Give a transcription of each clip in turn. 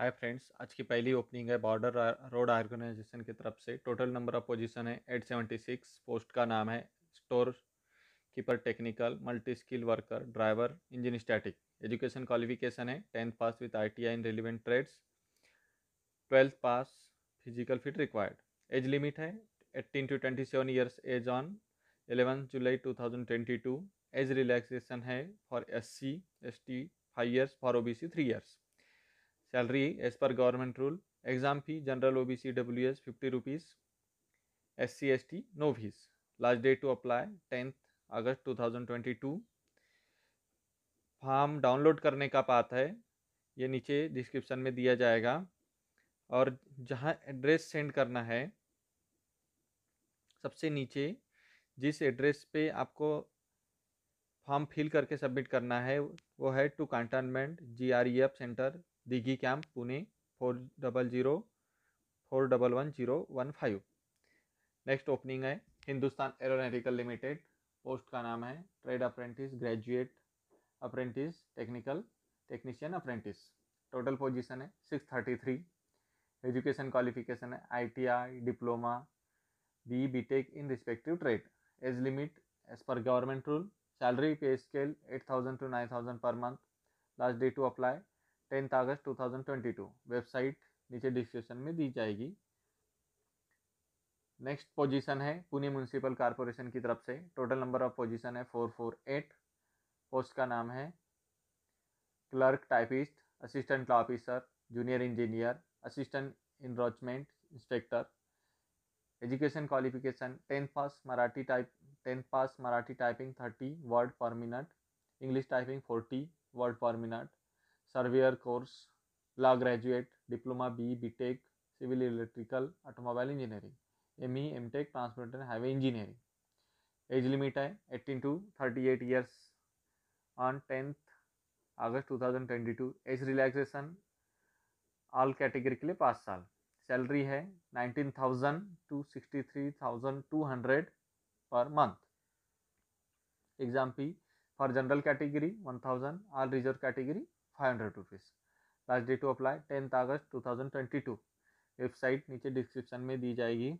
Hi friends आज की पहली ओपनिंग है बॉर्डर रोड ऑर्गेनाइजेशन की तरफ से टोटल नंबर ऑफ पोजीशन है सेवेंटी सिक्स पोस्ट का नाम है store keeper technical multi skill worker driver engine static education qualification है tenth pass with I T I in relevant trades twelfth pass physical fit required age limit है eighteen to twenty seven years age on eleven July two thousand twenty two age relaxation है for S C S T five years for O B C three years salary as per government rule exam fee general O B C W S fifty rupees S C S T no fees last date to apply tenth August two thousand twenty two form download करने का path है ये नीचे description में दिया जाएगा और जहाँ एड्रेस सेंड करना है सबसे नीचे जिस एड्रेस पे आपको फॉर्म फिल करके सबमिट करना है वो है two containment G R E F centre Dighi camp Pune four double zero four double one zero one five next opening है हिंदुस्तान एरोनॉटिकल लिमिटेड पोस्ट का नाम है trade apprentice graduate apprentice technical technician apprentice total position है six thirty three education qualification है ITI diploma B B tech in respective trade age limit as per government rule salary pay scale eight thousand to nine thousand per month last day to apply tenth August 2022 website नीचे description में दी जाएगी next position है Pune municipal corporation की तरफ से total number of position है four four eight post का नाम है clerk typist assistant law officer junior engineer assistant encroachment inspector education qualification tenth pass Marathi type tenth pass Marathi typing thirty word per minute English typing forty word per minute surveyor course law graduate diploma B B tech civil electrical automobile engineering M E M tech transport and highway engineering age limit है eighteen to thirty eight years on tenth August two thousand twenty two age relaxation all category के लिए पाँच साल salary है nineteen thousand to sixty three thousand two hundred per month exam for general category one thousand all reserve category hundred rupees last date to apply tenth August two website नीचे description में दी जाएगी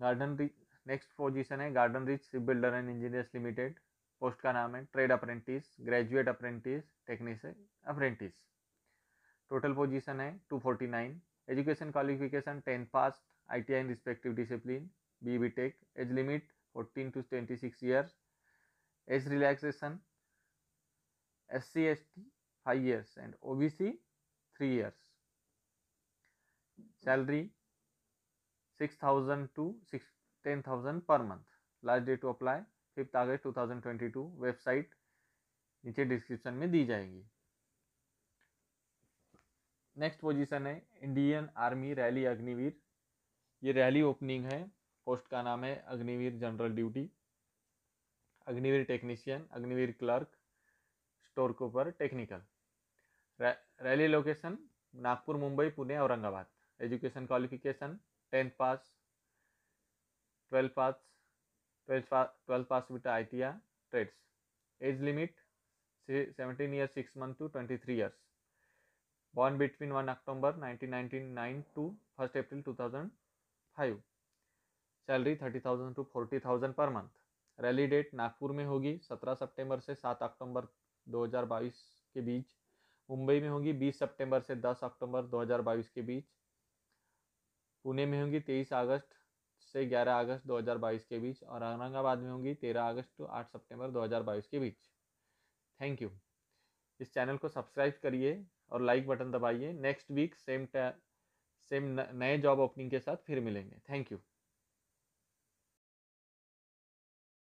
garden reach next position है garden reach ship builder and engineers limited post का नाम है trade apprentice graduate apprentice technician apprentice total position है two forty nine education qualification tenth pass I T I in respective discipline B B tech age limit fourteen to twenty six years age relaxation SC ST 5 years and OBC 3 years. Salary 6000 to 6 10000 per month. Last day to apply 5th August 2022 website नीचे description में दी जाएगी next position है Indian army rally Agniveer ये rally opening है post का नाम है Agniveer general duty Agniveer technician Agniveer clerk store के ऊपर technical rally location Nagpur Mumbai Pune Aurangabad education qualification tenth pass twelfth pass twelfth pass twelfth pass with I T R trades age limit seventeen year six month to twenty three years born between 1 October 1999 to to April 2005 salary thirty thousand to forty thousand per month rally date Nagpur में होगी सत्रह सितंबर से सात अक्टूबर 2022 के बीच मुंबई में होंगी 20 सितंबर से 10 अक्टूबर 2022 के बीच पुणे में होंगी 23 अगस्त से 11 अगस्त 2022 के बीच और औरंगाबाद में होंगी 13 अगस्त टू 8 सितंबर 2022 के बीच थैंक यू इस चैनल को सब्सक्राइब करिए और लाइक बटन दबाइए नेक्स्ट वीक सेम सेम नए जॉब ओपनिंग के साथ फिर मिलेंगे थैंक यू